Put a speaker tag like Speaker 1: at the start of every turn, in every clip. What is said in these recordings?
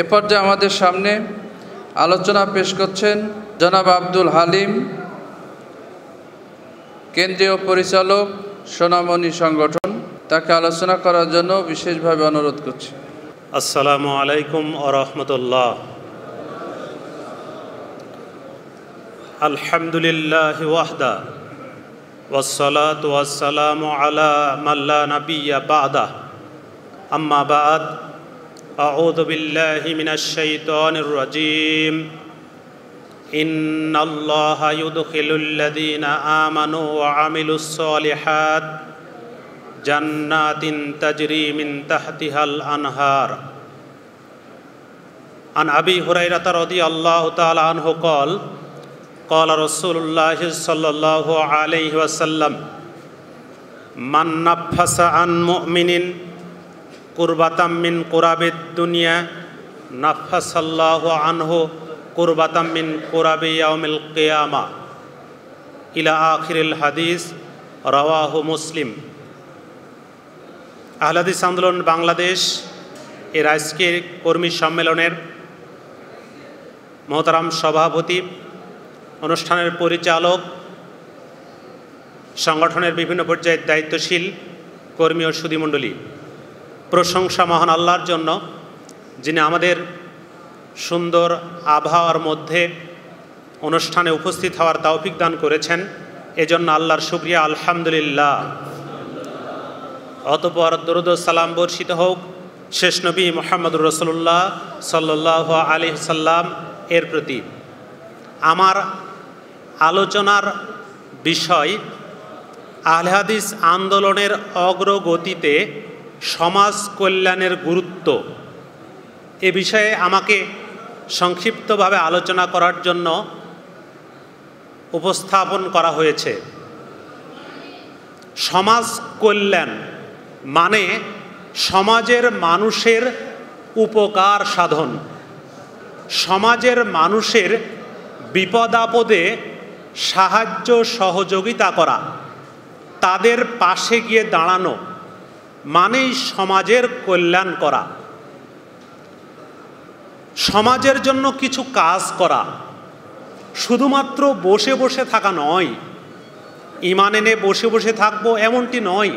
Speaker 1: এ পর্যায়ে আমাদের সামনে আলোচনা পেশ করছেন জনাব আব্দুল হালিম কেন্দ্রীয় পরিচালক সোনামণি সংগঠন তাকে আলোচনা করার জন্য বিশেষভাবে অনুরোধ করছি আসসালামু আলাইকুম আরহামতুল্লাহ আলহামদুলিল্লাহ ওয়াহদা ওয়াসালাত ওয়াসালাম আলা মাল্লা নাবিয়া বাদা আম্মা বাদ أعوذ بالله من الشيطان الرجيم إن الله يدخل الذين آمنوا وعملوا الصالحات جنات تجري من تحتها الأنهار عن أبي هريرة رضي الله تعالى عنه قال قال رسول الله صلى الله عليه وسلم من نفس عن مؤمن কোরবাতাম্মিন কোরাবেদ দুনিয়া নাফাসাল্লাহ আনহ কোরবাতাম্মিন কোরাবে ইয়াউমিল কেয়ামা ইলা আখিরুল হাদিস রওয়াহ মুসলিম আহলাদিস আন্দোলন বাংলাদেশ এর আজকের কর্মী সম্মেলনের মহতারাম সভাপতি অনুষ্ঠানের পরিচালক সংগঠনের বিভিন্ন পর্যায়ের দায়িত্বশীল কর্মী ও সুদীমণ্ডলী প্রশংসা মহান আল্লাহর জন্য যিনি আমাদের সুন্দর আবহাওয়ার মধ্যে অনুষ্ঠানে উপস্থিত হওয়ার তৌফিক দান করেছেন এজন্য আল্লাহর শুক্রিয়া আলহামদুলিল্লাহ অতপর দরুদ সালাম বর্ষিত হোক শেষ নবী মোহাম্মদুর রসুল্লাহ সাল্লাহ আলি সাল্লাম এর প্রতি আমার আলোচনার বিষয় আহলাদিস আন্দোলনের অগ্রগতিতে সমাজ কল্যাণের গুরুত্ব এ বিষয়ে আমাকে সংক্ষিপ্তভাবে আলোচনা করার জন্য উপস্থাপন করা হয়েছে সমাজ কল্যাণ মানে সমাজের মানুষের উপকার সাধন সমাজের মানুষের বিপদাপদে সাহায্য সহযোগিতা করা তাদের পাশে গিয়ে দাঁড়ানো মানেই সমাজের কল্যাণ করা সমাজের জন্য কিছু কাজ করা শুধুমাত্র বসে বসে থাকা নয় ইমান এনে বসে বসে থাকবো এমনটি নয়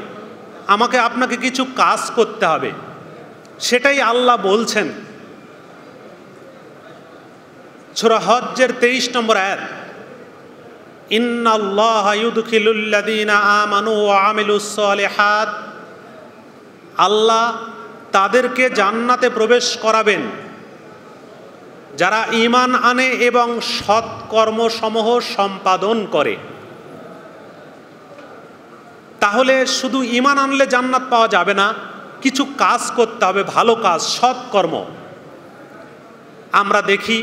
Speaker 1: আমাকে আপনাকে কিছু কাজ করতে হবে সেটাই আল্লাহ বলছেন ছোরা হজ্জের তেইশ নম্বর এক ইন্নাল্লাহ ইউদখিলুল্লাদিনা আমানু আমিলুসলে হাত আল্লাহ তাদেরকে জান্নাতে প্রবেশ করাবেন যারা ইমান আনে এবং সৎকর্মসমূহ সম্পাদন করে তাহলে শুধু ইমান আনলে জান্নাত পাওয়া যাবে না কিছু কাজ করতে হবে ভালো কাজ সৎকর্ম আমরা দেখি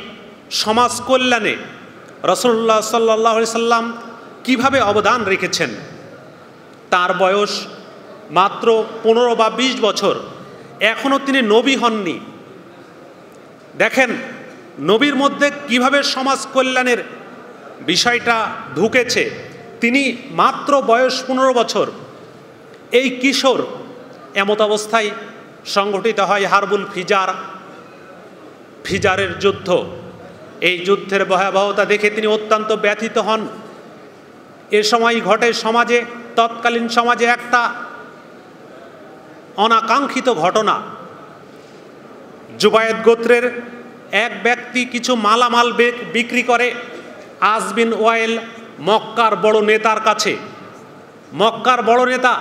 Speaker 1: সমাজ কল্যাণে রসল্লা সাল্লাহ সাল্লাম কিভাবে অবদান রেখেছেন তার বয়স মাত্র পনেরো বা বিশ বছর এখনও তিনি নবী হননি দেখেন নবীর মধ্যে কিভাবে সমাজ কল্যাণের বিষয়টা ঢুকেছে তিনি মাত্র বয়স পনেরো বছর এই কিশোর এমত অবস্থায় সংগঠিত হয় হারবুল ফিজার ফিজারের যুদ্ধ এই যুদ্ধের ভয়াবহতা দেখে তিনি অত্যন্ত ব্যথিত হন এ সময় ঘটে সমাজে তৎকালীন সমাজে একটা অনাকাঙ্ক্ষিত ঘটনা জুবায়েত গোত্রের এক ব্যক্তি কিছু মালামাল বিক্রি করে আজবিন ওয়েল মক্কার বড় নেতার কাছে মক্কার বড় নেতা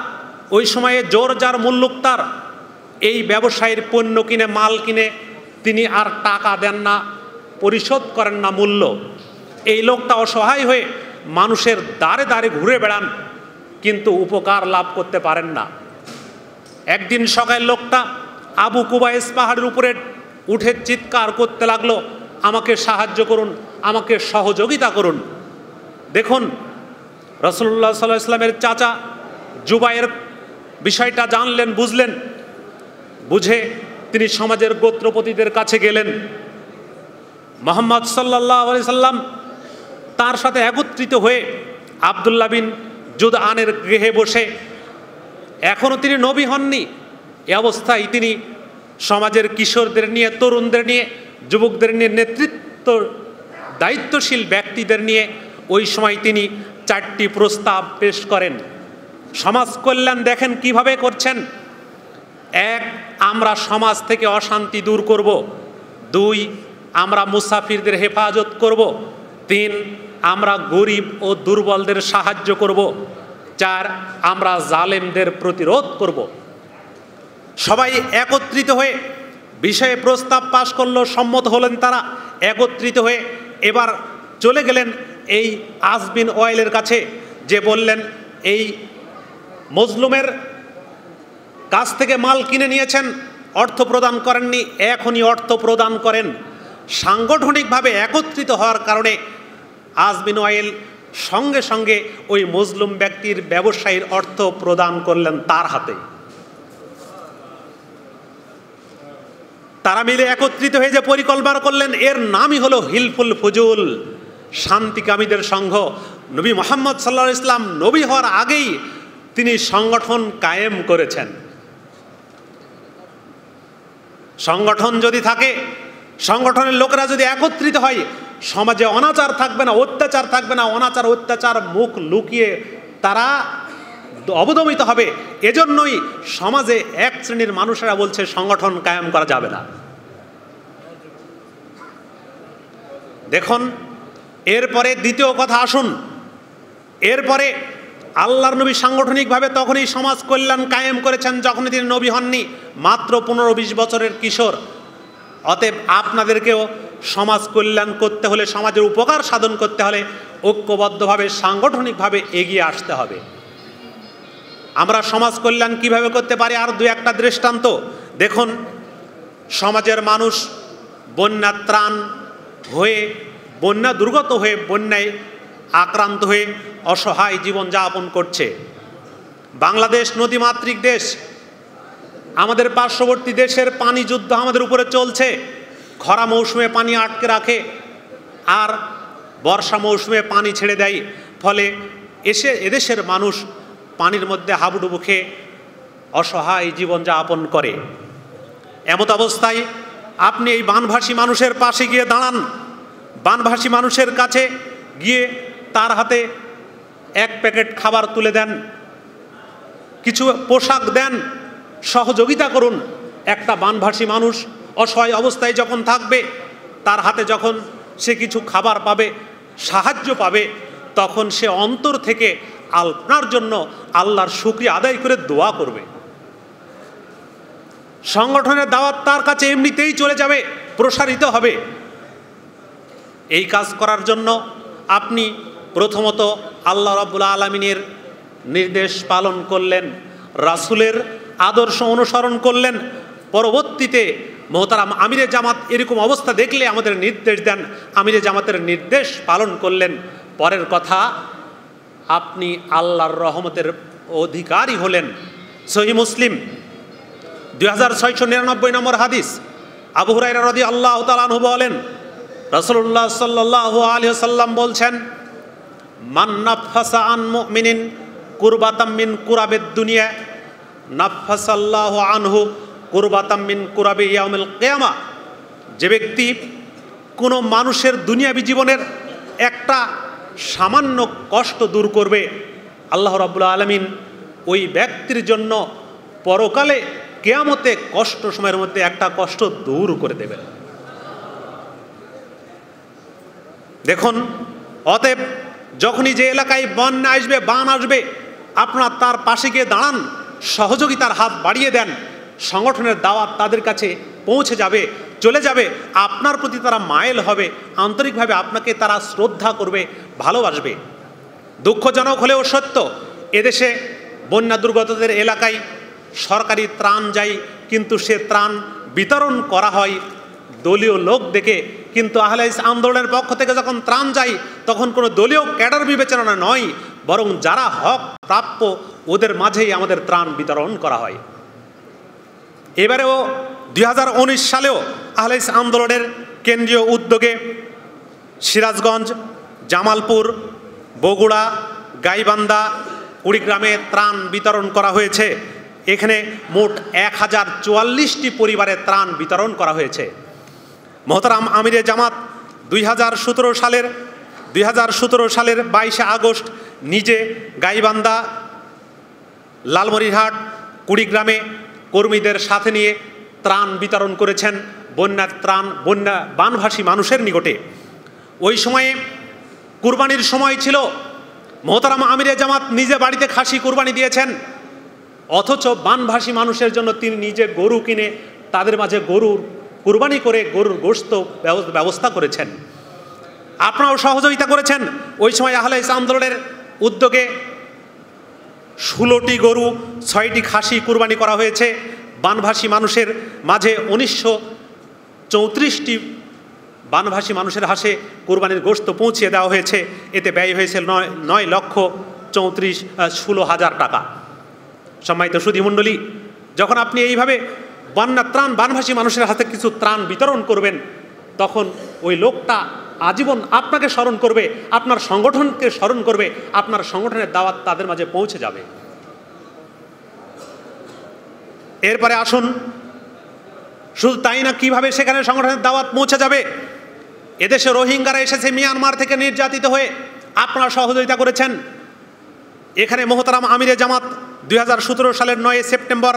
Speaker 1: ওই সময়ে জোর যার মুল্লুক তার এই ব্যবসায়ীর পণ্য কিনে মাল কিনে তিনি আর টাকা দেন না পরিশোধ করেন না মূল্য এই লোকটা অসহায় হয়ে মানুষের দ্বারে দ্বারে ঘুরে বেড়ান কিন্তু উপকার লাভ করতে পারেন না একদিন সকাল লোকটা আবু কুবায়েস পাহাড়ের উপরে উঠে চিৎকার করতে লাগলো আমাকে সাহায্য করুন আমাকে সহযোগিতা করুন দেখুন রসুল্লাহ সাল্লাহ ইসলামের চাচা জুবাইয়ের বিষয়টা জানলেন বুঝলেন বুঝে তিনি সমাজের গোত্রপতিদের কাছে গেলেন মোহাম্মদ সাল্লাহ আলি সাল্লাম তার সাথে একত্রিত হয়ে আবদুল্লাহ বিন জুদ আনের গৃহে বসে এখনও তিনি নবী হননি এ অবস্থায় তিনি সমাজের কিশোরদের নিয়ে তরুণদের নিয়ে যুবকদের নিয়ে নেতৃত্ব দায়িত্বশীল ব্যক্তিদের নিয়ে ওই সময় তিনি চারটি প্রস্তাব পেশ করেন সমাজ কল্যাণ দেখেন কিভাবে করছেন এক আমরা সমাজ থেকে অশান্তি দূর করব দুই আমরা মুসাফিরদের হেফাজত করব তিন আমরা গরিব ও দুর্বলদের সাহায্য করব চার আমরা জালেমদের প্রতিরোধ করব সবাই একত্রিত হয়ে বিষয়ে প্রস্তাব পাশ করল সম্মত হলেন তারা একত্রিত হয়ে এবার চলে গেলেন এই আসবিন অয়েলের কাছে যে বললেন এই মজলুমের কাছ থেকে মাল কিনে নিয়েছেন অর্থ প্রদান করেননি এখনই অর্থ প্রদান করেন সাংগঠনিকভাবে একত্রিত হওয়ার কারণে আজমিন অয়েল সঙ্গে সঙ্গে ওই মজলুম ব্যক্তির ব্যবসায়ীর অর্থ প্রদান করলেন তার হাতে তারা মিলে একত্রিত হয়ে যে পরিকল্পনা করলেন এর নামই হলো হিলফুল ফজুল শান্তিকামীদের সংঘ নবী মোহাম্মদ সাল্লা ইসলাম নবী হওয়ার আগেই তিনি সংগঠন কায়েম করেছেন সংগঠন যদি থাকে সংগঠনের লোকেরা যদি একত্রিত হয় সমাজে অনাচার থাকবে না অত্যাচার থাকবে না অনাচার অত্যাচার মুখ লুকিয়ে তারা অবদমিত হবে এজন্যই সমাজে এক শ্রেণীর মানুষেরা বলছে সংগঠন কায়েম করা যাবে না দেখুন এরপরে দ্বিতীয় কথা আসুন এরপরে আল্লাহর নবী সাংগঠনিকভাবে তখনই সমাজ কল্যাণ কায়েম করেছেন যখন তিনি নবী হননি মাত্র পনেরো বিশ বছরের কিশোর অতএব আপনাদেরকেও সমাজ কল্যাণ করতে হলে সমাজের উপকার সাধন করতে হলে ঐক্যবদ্ধভাবে সাংগঠনিকভাবে এগিয়ে আসতে হবে আমরা সমাজ কল্যাণ কীভাবে করতে পারি আর দু একটা দৃষ্টান্ত দেখুন সমাজের মানুষ বন্যা ত্রাণ হয়ে বন্যা দুর্গত হয়ে বন্যায় আক্রান্ত হয়ে অসহায় জীবন যাপন করছে বাংলাদেশ নদীমাতৃক দেশ আমাদের পার্শ্ববর্তী দেশের পানি যুদ্ধ আমাদের উপরে চলছে খরা মৌসুমে পানি আটকে রাখে আর বর্ষা মৌসুমে পানি ছেড়ে দেয় ফলে এসে এদেশের মানুষ পানির মধ্যে হাবুডুবু খেয়ে অসহায় জীবনযাপন করে এমত অবস্থায় আপনি এই বানভাসী মানুষের পাশে গিয়ে দাঁড়ান বানভাসী মানুষের কাছে গিয়ে তার হাতে এক প্যাকেট খাবার তুলে দেন কিছু পোশাক দেন সহযোগিতা করুন একটা বানভাসী মানুষ অসহায় অবস্থায় যখন থাকবে তার হাতে যখন সে কিছু খাবার পাবে সাহায্য পাবে তখন সে অন্তর থেকে আপনার জন্য আল্লাহর সুক্রিয়া আদায় করে দোয়া করবে সংগঠনের দাওয়াত তার কাছে এমনিতেই চলে যাবে প্রসারিত হবে এই কাজ করার জন্য আপনি প্রথমত আল্লাহ রব্বুল আলমিনের নির্দেশ পালন করলেন রাসুলের আদর্শ অনুসরণ করলেন পরবর্তীতে মোহতারাম আমিরে জামাত এরকম অবস্থা দেখলে আমাদের নির্দেশ দেন আমিরে জামাতের নির্দেশ পালন করলেন পরের কথা আপনি আল্লাহর রহমতের অধিকারী হলেন সহি মুসলিম দুই হাজার ছয়শো নিরানব্বই নম্বর হাদিস আবু হুরাইরা রদি আল্লাহ তালু বলেন রসুল্লাহ সাল্লাহ আলি সাল্লাম বলছেন মান্নাফাসা কুরবাতাম্মিন কুরাবেদ দুনিয়া নাফাসাল্লাহ আনহু কোরবাতাম্মিন কোরাবে ইয়ামেল কেয়ামা যে ব্যক্তি কোনো মানুষের দুনিয়াবি জীবনের একটা সামান্য কষ্ট দূর করবে আল্লাহ রাবুল আলমিন ওই ব্যক্তির জন্য পরকালে কেয়ামতে কষ্ট সময়ের মধ্যে একটা কষ্ট দূর করে দেবেন দেখুন অতএব যখনই যে এলাকায় বন্যা আসবে বান আসবে আপনার তার পাশে গিয়ে দাঁড়ান সহযোগিতার হাত বাড়িয়ে দেন সংগঠনের দাওয়াত তাদের কাছে পৌঁছে যাবে চলে যাবে আপনার প্রতি তারা মায়েল হবে আন্তরিকভাবে আপনাকে তারা শ্রদ্ধা করবে ভালোবাসবে দুঃখজনক হলেও সত্য এদেশে বন্যা দুর্গতদের এলাকায় সরকারি ত্রাণ যায় কিন্তু সে ত্রাণ বিতরণ করা হয় দলীয় লোক দেখে কিন্তু আহলাইস আন্দোলনের পক্ষ থেকে যখন ত্রাণ যায় তখন কোনো দলীয় ক্যাডার বিবেচনা নয় বরং যারা হক প্রাপ্য ওদের মাঝেই আমাদের ত্রাণ বিতরণ করা হয় এবারেও দুই সালেও আহলেস আন্দোলনের কেন্দ্রীয় উদ্যোগে সিরাজগঞ্জ জামালপুর বগুড়া গাইবান্ধা কুড়িগ্রামে ত্রাণ বিতরণ করা হয়েছে এখানে মোট এক হাজার চুয়াল্লিশটি পরিবারে ত্রাণ বিতরণ করা হয়েছে মহতারাম আমিরে জামাত দুই সালের দুই সালের বাইশে আগস্ট নিজে গাইবান্ধা লালমরিহাট কুড়িগ্রামে কর্মীদের সাথে নিয়ে ত্রাণ বিতরণ করেছেন বন্যার ত্রাণ বন্যা বানভাসী মানুষের নিকটে ওই সময়ে কুরবানির সময় ছিল মোহতারাম আমিরে জামাত নিজে বাড়িতে খাসি কুরবানি দিয়েছেন অথচ বানভাসী মানুষের জন্য তিনি নিজে গরু কিনে তাদের মাঝে গরুর কুরবানি করে গরুর গোস্ত ব্যবস্থা করেছেন আপনারাও সহযোগিতা করেছেন ওই সময় আহলে ইসলাম আন্দোলনের উদ্যোগে ষোলোটি গরু ছয়টি খাসি কুরবানি করা হয়েছে বানভাসী মানুষের মাঝে উনিশশো চৌত্রিশটি বানভাসী মানুষের হাসে কোরবানির গোস্ত পৌঁছিয়ে দেওয়া হয়েছে এতে ব্যয় হয়েছে নয় নয় লক্ষ চৌত্রিশ ষোলো হাজার টাকা সম্মানিত সুধীমণ্ডলী যখন আপনি এইভাবে বন্যা ত্রাণ বানভাসী মানুষের হাতে কিছু ত্রাণ বিতরণ করবেন তখন ওই লোকটা আজীবন আপনাকে স্মরণ করবে আপনার সংগঠনকে স্মরণ করবে আপনার সংগঠনের দাওয়াত তাদের মাঝে পৌঁছে যাবে এরপরে আসুন শুধু তাই না কিভাবে সেখানে সংগঠনের দাওয়াত পৌঁছে যাবে এদেশে রোহিঙ্গারা এসেছে মিয়ানমার থেকে নির্যাতিত হয়ে আপনারা সহযোগিতা করেছেন এখানে মোহতারাম আমিরে জামাত দুই সালের নয় সেপ্টেম্বর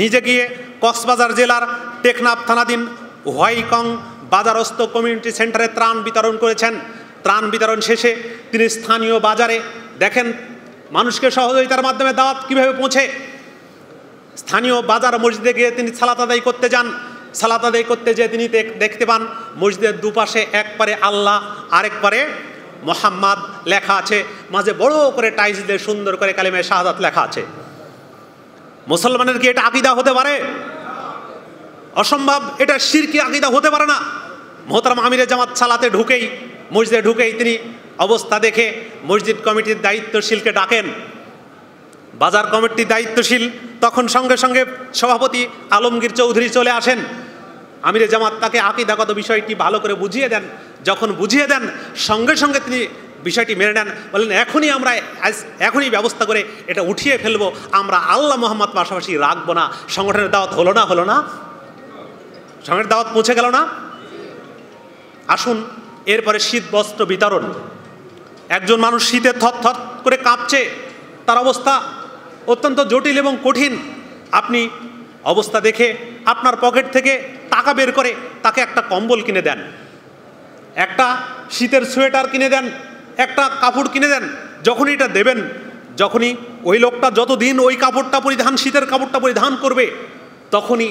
Speaker 1: নিজে গিয়ে কক্সবাজার জেলার টেকনাফ থানাধীন হোয়াইকং বাজারস্থ কমিউনিটি সেন্টারে ত্রাণ বিতরণ করেছেন ত্রাণ বিতরণ শেষে তিনি স্থানীয় বাজারে দেখেন মানুষকে সহযোগিতার মাধ্যমে দাওয়াত কিভাবে পৌঁছে স্থানীয় বাজার মসজিদে গিয়ে তিনি সালাত আদায় করতে যান সালাত আদায় করতে যেয়ে তিনি দেখতে পান মসজিদের দুপাশে এক পারে আল্লাহ আরেক পারে মোহাম্মদ লেখা আছে মাঝে বড় করে টাইলস দিয়ে সুন্দর করে কালিমায় শাহাদাত লেখা আছে মুসলমানের কি এটা আকিদা হতে পারে অসম্ভব এটা সিরকি আকিদা হতে পারে না মোহতারাম আমিরে জামাত চালাতে ঢুকেই মসজিদে ঢুকেই তিনি অবস্থা দেখে মসজিদ কমিটির দায়িত্বশীলকে ডাকেন বাজার কমিটির দায়িত্বশীল তখন সঙ্গে সঙ্গে সভাপতি আলমগীর চৌধুরী চলে আসেন আমিরে জামাত তাকে আকিদাগত বিষয়টি ভালো করে বুঝিয়ে দেন যখন বুঝিয়ে দেন সঙ্গে সঙ্গে তিনি বিষয়টি মেনে নেন বললেন এখনই আমরা এখনই ব্যবস্থা করে এটা উঠিয়ে ফেলবো আমরা আল্লাহ মোহাম্মদ পাশাপাশি রাখবো না সংগঠনের দাওয়াত হলো না হলো না সামনের দাওয়াত পৌঁছে গেল না আসুন এরপরে শীত বস্ত্র বিতরণ একজন মানুষ শীতে থরথর করে কাঁপছে তার অবস্থা অত্যন্ত জটিল এবং কঠিন আপনি অবস্থা দেখে আপনার পকেট থেকে টাকা বের করে তাকে একটা কম্বল কিনে দেন একটা শীতের সোয়েটার কিনে দেন একটা কাপড় কিনে দেন যখনই এটা দেবেন যখনই ওই লোকটা যতদিন ওই কাপড়টা পরিধান শীতের কাপড়টা পরিধান করবে তখনই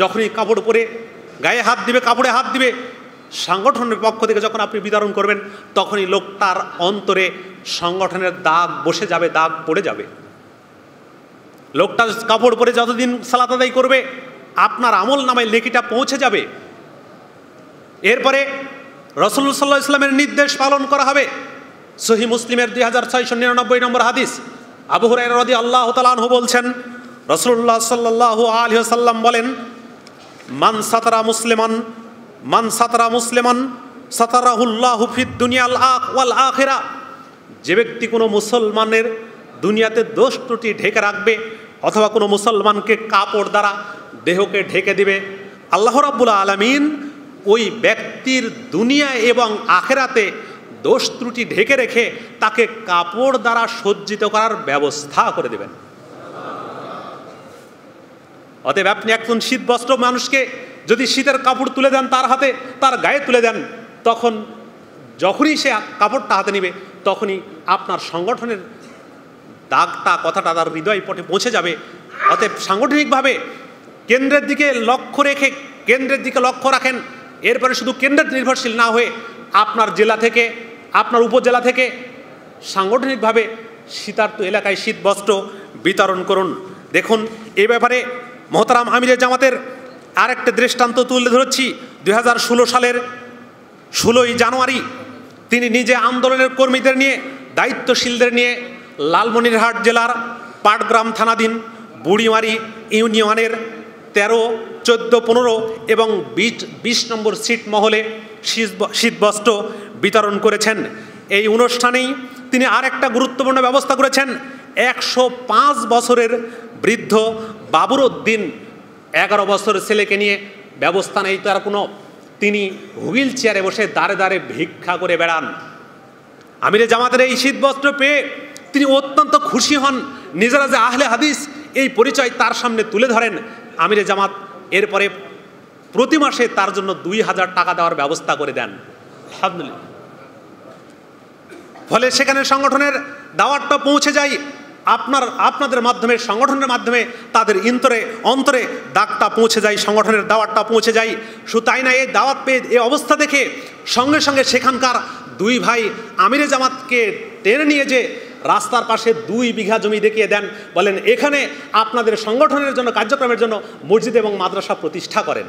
Speaker 1: যখনই কাপড় পরে গায়ে হাত দিবে কাপড়ে হাত দিবে সাংগঠনের পক্ষ থেকে যখন আপনি বিতরণ করবেন তখনই লোক তার অন্তরে সংগঠনের দাগ বসে যাবে দাগ পড়ে যাবে লোকটা কাপড় পরে যতদিন সালাত আদায় করবে আপনার আমল নামায় লেকিটা পৌঁছে যাবে এরপরে রসল সাল্লাহ ইসলামের নির্দেশ পালন করা হবে সহি মুসলিমের দুই হাজার ছয়শো নিরানব্বই নম্বর হাদিস আবু হুরাই রদি আল্লাহ তালাহ বলছেন রসুল্লাহ সাল্লাহ আলহ সাল্লাম বলেন মান সাতারা মুসলিমান মান সাতারা মুসলিমান সাতারাহুল্লাহ ফিদ দুনিয়াল আখ ওয়াল আখেরা যে ব্যক্তি কোনো মুসলমানের দুনিয়াতে দোষ ত্রুটি ঢেকে রাখবে অথবা কোনো মুসলমানকে কাপড় দ্বারা দেহকে ঢেকে দিবে আল্লাহ রাব্বুল আলমিন ওই ব্যক্তির দুনিয়া এবং আখেরাতে দোষ ত্রুটি ঢেকে রেখে তাকে কাপড় দ্বারা সজ্জিত করার ব্যবস্থা করে দেবেন অতএব আপনি একজন শীত বস্ত্র মানুষকে যদি শীতের কাপড় তুলে দেন তার হাতে তার গায়ে তুলে দেন তখন যখনই সে কাপড়টা হাতে নিবে তখনই আপনার সংগঠনের দাগটা কথাটা তার হৃদয় পটে পৌঁছে যাবে অতএব সাংগঠনিকভাবে কেন্দ্রের দিকে লক্ষ্য রেখে কেন্দ্রের দিকে লক্ষ্য রাখেন এরপরে শুধু কেন্দ্রের নির্ভরশীল না হয়ে আপনার জেলা থেকে আপনার উপজেলা থেকে সাংগঠনিকভাবে শীতার্থ এলাকায় শীতবস্ত্র বিতরণ করুন দেখুন এ ব্যাপারে মোহতারাম আমিরে জামাতের আরেকটা দৃষ্টান্ত তুলে ধরেছি দুই সালের ষোলোই জানুয়ারি তিনি নিজে আন্দোলনের কর্মীদের নিয়ে দায়িত্বশীলদের নিয়ে লালমনিরহাট জেলার পাটগ্রাম থানাধীন বুড়িমারি ইউনিয়নের তেরো চোদ্দ পনেরো এবং বিশ বিশ নম্বর সিট মহলে শীতবস্ত্র বিতরণ করেছেন এই অনুষ্ঠানেই তিনি আরেকটা গুরুত্বপূর্ণ ব্যবস্থা করেছেন একশো বছরের বৃদ্ধ বাবুর উদ্দিন এগারো বছরের ছেলেকে নিয়ে ব্যবস্থা নেই তার কোনো তিনি হুইল চেয়ারে বসে দাঁড়ে দাঁড়ে ভিক্ষা করে বেড়ান আমিরে জামাতের এই শীতবস্ত্র পেয়ে তিনি অত্যন্ত খুশি হন নিজেরা যে আহলে হাদিস এই পরিচয় তার সামনে তুলে ধরেন আমিরে জামাত এরপরে প্রতি মাসে তার জন্য দুই হাজার টাকা দেওয়ার ব্যবস্থা করে দেন ফলে সেখানে সংগঠনের দাওয়াতটা পৌঁছে যায় আপনার আপনাদের মাধ্যমে সংগঠনের মাধ্যমে তাদের ইন্তরে অন্তরে দাগটা পৌঁছে যায় সংগঠনের দাওয়াতটা পৌঁছে যায় শুধু তাই না এই দাওয়াত পেয়ে এ অবস্থা দেখে সঙ্গে সঙ্গে সেখানকার দুই ভাই আমিরে জামাতকে টেনে নিয়ে যে রাস্তার পাশে দুই বিঘা জমি দেখিয়ে দেন বলেন এখানে আপনাদের সংগঠনের জন্য কার্যক্রমের জন্য মসজিদ এবং মাদ্রাসা প্রতিষ্ঠা করেন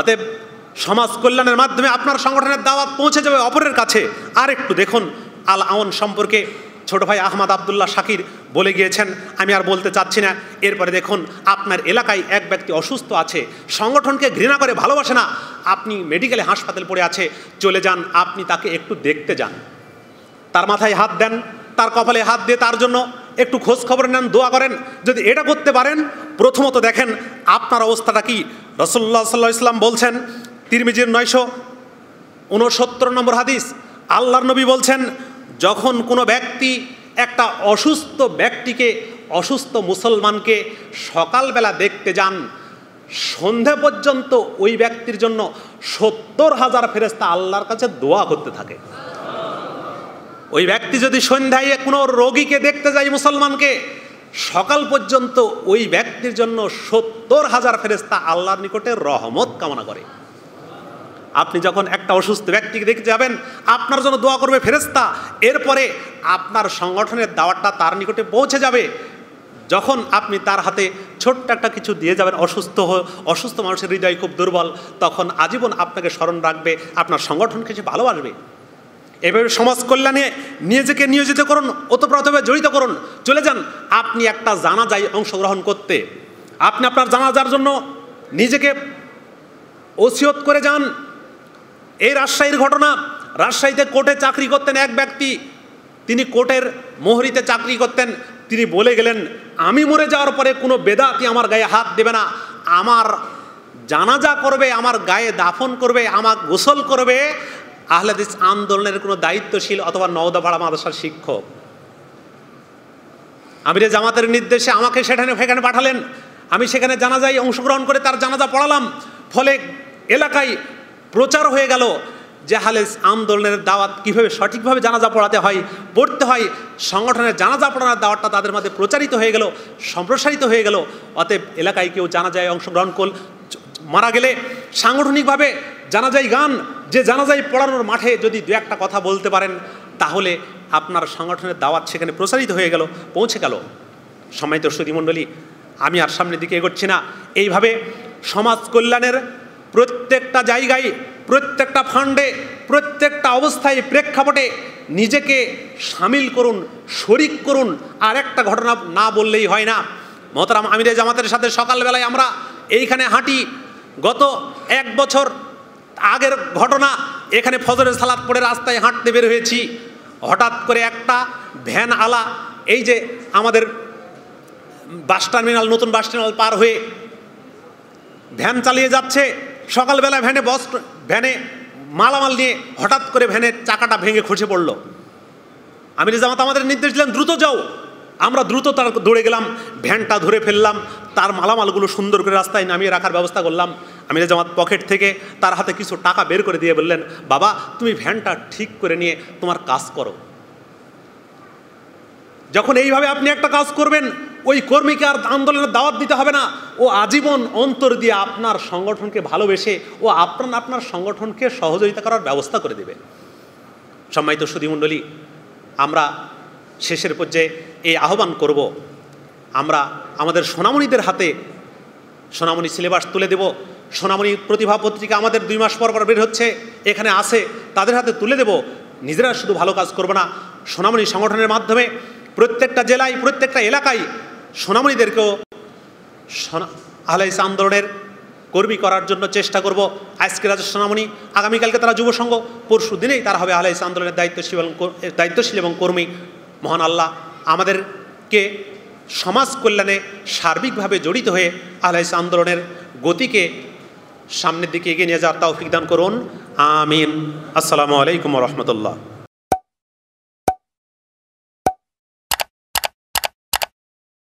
Speaker 1: অতএব সমাজ কল্যাণের মাধ্যমে আপনার সংগঠনের দাওয়াত পৌঁছে যাবে অপরের কাছে আর একটু দেখুন আল আউন সম্পর্কে ছোট ভাই আহমদ আবদুল্লাহ শাকির বলে গিয়েছেন আমি আর বলতে চাচ্ছি না এরপরে দেখুন আপনার এলাকায় এক ব্যক্তি অসুস্থ আছে সংগঠনকে ঘৃণা করে ভালোবাসে না আপনি মেডিকেলে হাসপাতাল পড়ে আছে চলে যান আপনি তাকে একটু দেখতে যান তার মাথায় হাত দেন তার কপালে হাত দিয়ে তার জন্য একটু খোঁজ খবর নেন দোয়া করেন যদি এটা করতে পারেন প্রথমত দেখেন আপনার অবস্থাটা কি রসল্লা সাল্লা ইসলাম বলছেন তিরমিজির নয়শো উনসত্তর নম্বর হাদিস আল্লাহর নবী বলছেন যখন কোনো ব্যক্তি একটা অসুস্থ ব্যক্তিকে অসুস্থ মুসলমানকে সকালবেলা দেখতে যান সন্ধে পর্যন্ত ওই ব্যক্তির জন্য সত্তর হাজার ফেরেস্তা আল্লাহর কাছে দোয়া করতে থাকে ওই ব্যক্তি যদি সন্ধ্যায় কোনো রোগীকে দেখতে যায় মুসলমানকে সকাল পর্যন্ত ওই ব্যক্তির জন্য সত্তর হাজার ফেরেস্তা আল্লাহর নিকটে রহমত কামনা করে আপনি যখন একটা অসুস্থ ব্যক্তিকে দেখে যাবেন আপনার জন্য দোয়া করবে ফেরেস্তা এরপরে আপনার সংগঠনের দাওয়াতটা তার নিকটে পৌঁছে যাবে যখন আপনি তার হাতে ছোট্ট একটা কিছু দিয়ে যাবেন অসুস্থ অসুস্থ মানুষের হৃদয় খুব দুর্বল তখন আজীবন আপনাকে স্মরণ রাখবে আপনার সংগঠন কিছু ভালোবাসবে এভাবে সমাজ কল্যাণে নিজেকে নিয়োজিত করুন ওতপ্রতভাবে জড়িত করুন চলে যান আপনি একটা জানা যায় অংশগ্রহণ করতে আপনি আপনার জানাজার জন্য নিজেকে ওসিয়ত করে যান এই রাজশাহীর ঘটনা রাজশাহীতে কোর্টে চাকরি করতেন এক ব্যক্তি তিনি কোর্টের মোহরিতে চাকরি করতেন তিনি বলে গেলেন আমি মরে যাওয়ার পরে কোনো বেদাতি আমার গায়ে হাত দেবে না আমার জানাজা করবে আমার গায়ে দাফন করবে আমার গোসল করবে আহলাদিস আন্দোলনের কোনো দায়িত্বশীল অথবা নওদাপাড়া মাদ্রাসার শিক্ষক আমিরে জামাতের নির্দেশে আমাকে সেখানে সেখানে পাঠালেন আমি সেখানে জানাজাই অংশগ্রহণ করে তার জানাজা পড়ালাম ফলে এলাকায় প্রচার হয়ে গেল যে হালেস আন্দোলনের দাওয়াত কীভাবে সঠিকভাবে জানাজা পড়াতে হয় পড়তে হয় সংগঠনের জানাজা পড়ানোর দাওয়াতটা তাদের মধ্যে প্রচারিত হয়ে গেল সম্প্রসারিত হয়ে গেল অতএব এলাকায় কেউ জানাজায় অংশগ্রহণ কর মারা গেলে সাংগঠনিকভাবে জানাজাই গান যে জানাজাই পড়ানোর মাঠে যদি দু একটা কথা বলতে পারেন তাহলে আপনার সংগঠনের দাওয়াত সেখানে প্রচারিত হয়ে গেল পৌঁছে গেল সম্মানিত শ্রুতিমণ্ডলী আমি আর সামনের দিকে এগোচ্ছি না এইভাবে সমাজ কল্যাণের প্রত্যেকটা জায়গায় প্রত্যেকটা ফান্ডে প্রত্যেকটা অবস্থায় প্রেক্ষাপটে নিজেকে সামিল করুন শরিক করুন আর একটা ঘটনা না বললেই হয় না মহতারাম আমিরে জামাতের সাথে সকালবেলায় আমরা এইখানে হাঁটি গত এক বছর আগের ঘটনা এখানে ফজরের সালাদ পড়ে রাস্তায় হাঁটতে বের হয়েছি হঠাৎ করে একটা ভ্যান আলা এই যে আমাদের বাস টার্মিনাল নতুন বাস টার্মিনাল পার হয়ে ভ্যান চালিয়ে যাচ্ছে সকালবেলা ভ্যানে বস ভ্যানে মালামাল নিয়ে হঠাৎ করে ভ্যানের চাকাটা ভেঙে খসে পড়ল আমির জামাত আমাদের নির্দেশ দিলেন দ্রুত যাও আমরা দ্রুত তার দৌড়ে গেলাম ভ্যানটা ধরে ফেললাম তার মালামালগুলো সুন্দর করে রাস্তায় নামিয়ে রাখার ব্যবস্থা করলাম আমির জামাত পকেট থেকে তার হাতে কিছু টাকা বের করে দিয়ে বললেন বাবা তুমি ভ্যানটা ঠিক করে নিয়ে তোমার কাজ করো যখন এইভাবে আপনি একটা কাজ করবেন ওই কর্মীকে আর আন্দোলনের দাওয়াত দিতে হবে না ও আজীবন অন্তর দিয়ে আপনার সংগঠনকে ভালোবেসে ও আপনার আপনার সংগঠনকে সহযোগিতা করার ব্যবস্থা করে দেবে সম্মানিত সুধীমণ্ডলী আমরা শেষের পর্যায়ে এই আহ্বান করব আমরা আমাদের সোনামণিদের হাতে সোনামণি সিলেবাস তুলে দেব সোনামণি প্রতিভা পত্রিকা আমাদের দুই মাস পর পর বের হচ্ছে এখানে আসে তাদের হাতে তুলে দেব নিজেরা শুধু ভালো কাজ করবো না সোনামণি সংগঠনের মাধ্যমে প্রত্যেকটা জেলায় প্রত্যেকটা এলাকায় সোনামণিদেরকেও আলাইস আন্দোলনের কর্মী করার জন্য চেষ্টা করব আজকে রাজা সোনামণি আগামীকালকে তারা যুব সংঘ পরশু দিনেই তারা হবে আলাইস আন্দোলনের দায়িত্বশীল এবং দায়িত্বশীল এবং কর্মী মহান আল্লাহ আমাদেরকে সমাজ কল্যাণে সার্বিকভাবে জড়িত হয়ে আলাইস আন্দোলনের গতিকে সামনের দিকে এগিয়ে নিয়ে যাওয়ার তাও ফিকদান করুন আমিন আসসালামু আলাইকুম রহমতুল্লাহ